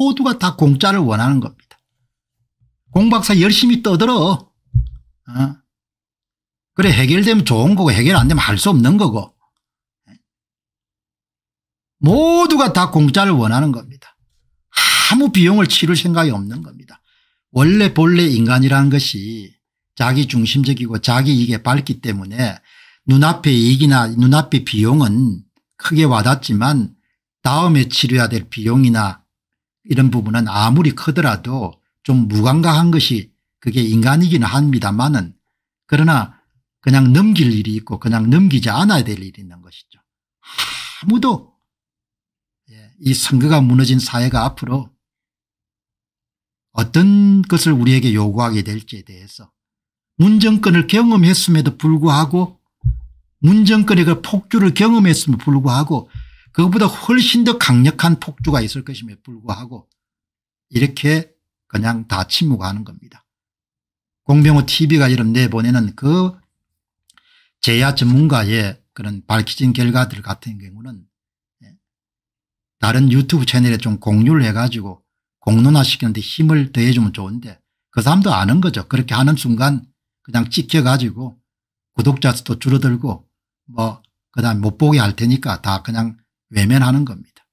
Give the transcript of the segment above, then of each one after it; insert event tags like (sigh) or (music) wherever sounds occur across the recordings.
모두가 다 공짜를 원하는 겁니다. 공박사 열심히 떠들어. 어? 그래 해결되면 좋은 거고 해결 안 되면 할 수 없는 거고. 모두가 다 공짜를 원하는 겁니다. 아무 비용을 치를 생각이 없는 겁니다. 원래 본래 인간이라는 것이 자기 중심적이고 자기 이익에 밝기 때문에 눈앞의 이익이나 눈앞의 비용은 크게 와닿지만 다음에 치료해야 될 비용이나 이런 부분은 아무리 크더라도 좀 무감각한 것이 그게 인간이기는 합니다만은 그러나 그냥 넘길 일이 있고 그냥 넘기지 않아야 될 일이 있는 것이죠. 아무도 예, 이 선거가 무너진 사회가 앞으로 어떤 것을 우리에게 요구하게 될지에 대해서 문정권을 경험했음에도 불구하고 문정권의 그 폭주를 경험했음에도 불구하고 그것보다 훨씬 더 강력한 폭주가 있을 것임에 불구하고 이렇게 그냥 다 침묵하는 겁니다. 공병호 TV가 이런 내보내는 그 제야 전문가의 그런 밝혀진 결과들 같은 경우는 예, 다른 유튜브 채널에 좀 공유를 해가지고 공론화시키는데 힘을 더해주면 좋은데 그 사람도 아는 거죠. 그렇게 하는 순간 그냥 찍혀가지고 구독자 수도 줄어들고 뭐 그다음 에못 보게 할 테니까 다 그냥 외면하는 겁니다.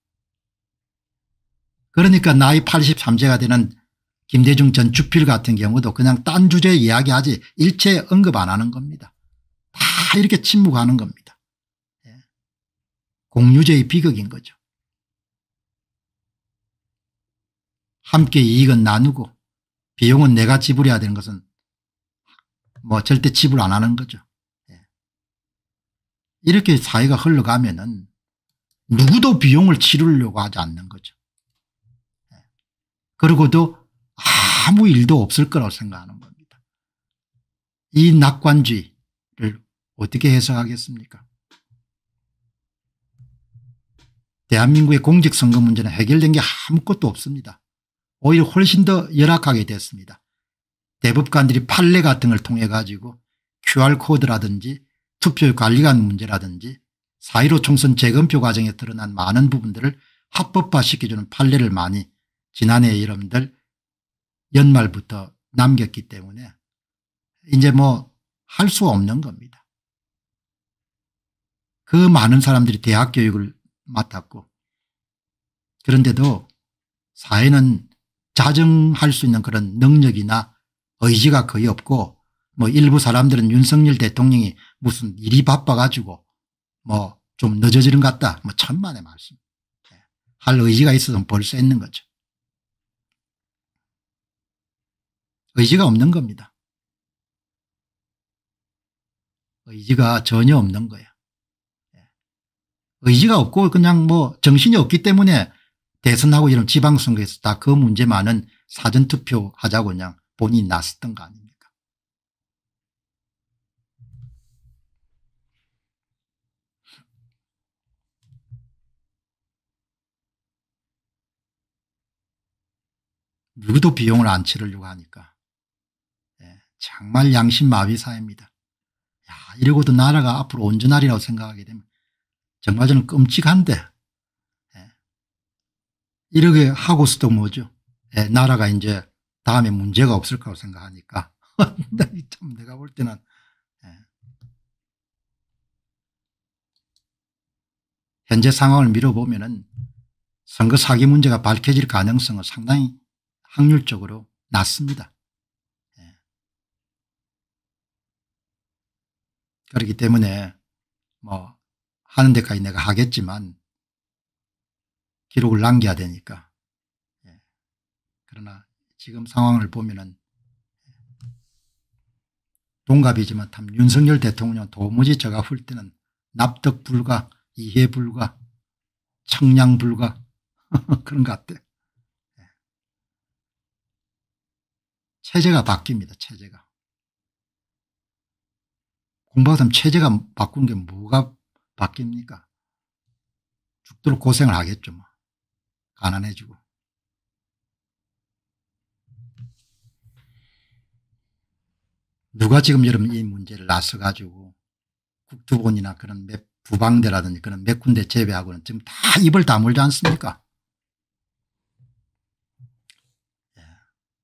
그러니까 나이 83세가 되는 김대중 전 주필 같은 경우도 그냥 딴 주제 이야기하지 일체 언급 안 하는 겁니다. 다 이렇게 침묵하는 겁니다. 예. 공유제의 비극인 거죠. 함께 이익은 나누고 비용은 내가 지불해야 되는 것은 뭐 절대 지불 안 하는 거죠. 예. 이렇게 사회가 흘러가면은 누구도 비용을 치르려고 하지 않는 거죠. 예. 그리고도 아무 일도 없을 거라고 생각하는 겁니다. 이 낙관주의를 어떻게 해석하겠습니까? 대한민국의 공직선거 문제는 해결된 게 아무것도 없습니다. 오히려 훨씬 더 열악하게 됐습니다. 대법관들이 판례 같은 걸 통해 가지고 QR코드라든지 투표 관리관 문제라든지 4.15 총선 재검표 과정에 드러난 많은 부분들을 합법화시켜주는 판례를 많이 지난해 여러분들 연말부터 남겼기 때문에 이제 뭐 할 수 없는 겁니다. 그 많은 사람들이 대학 교육을 맡았고 그런데도 사회는 자정할 수 있는 그런 능력이나 의지가 거의 없고 뭐 일부 사람들은 윤석열 대통령이 무슨 일이 바빠가지고 뭐좀 늦어지는 것 같다. 뭐 천만의 말씀. 예. 할 의지가 있어서는 벌써 있는 거죠. 의지가 없는 겁니다. 의지가 전혀 없는 거예요 예. 의지가 없고 그냥 뭐 정신이 없기 때문에 대선하고 이런 지방선거에서 다 그 문제만은 사전투표 하자고 그냥 본인이 났었던거 아닙니까? 누구도 비용을 안 치르려고 하니까 예, 정말 양심마비 사회입니다. 야 이러고도 나라가 앞으로 온전하리라고 생각하게 되면 정말 저는 끔찍한데 예, 이렇게 하고서도 뭐죠 예, 나라가 이제 다음에 문제가 없을 거라고 생각하니까 (laughs) 참 내가 볼 때는 예. 현재 상황을 미뤄보면 선거 사기 문제가 밝혀질 가능성은 상당히 확률적으로 낮습니다. 예. 그렇기 때문에 뭐 하는 데까지 내가 하겠지만 기록을 남겨야 되니까 예. 그러나 지금 상황을 보면은 동갑이지만 참 윤석열 대통령 도무지 제가 볼 때는 납득 불가, 이해 불가, 청량 불가 (laughs) 그런 것 같아요. 체제가 바뀝니다. 체제가. 공부하다 체제가 바꾼 게 뭐가 바뀝니까? 죽도록 고생을 하겠죠. 뭐. 가난해지고. 누가 지금 여러분 이 문제를 나서 가지고 국투본이나 그런 몇 부방대라든지 그런 몇 군데 재배하고는 지금 다 입을 다물지 않습니까?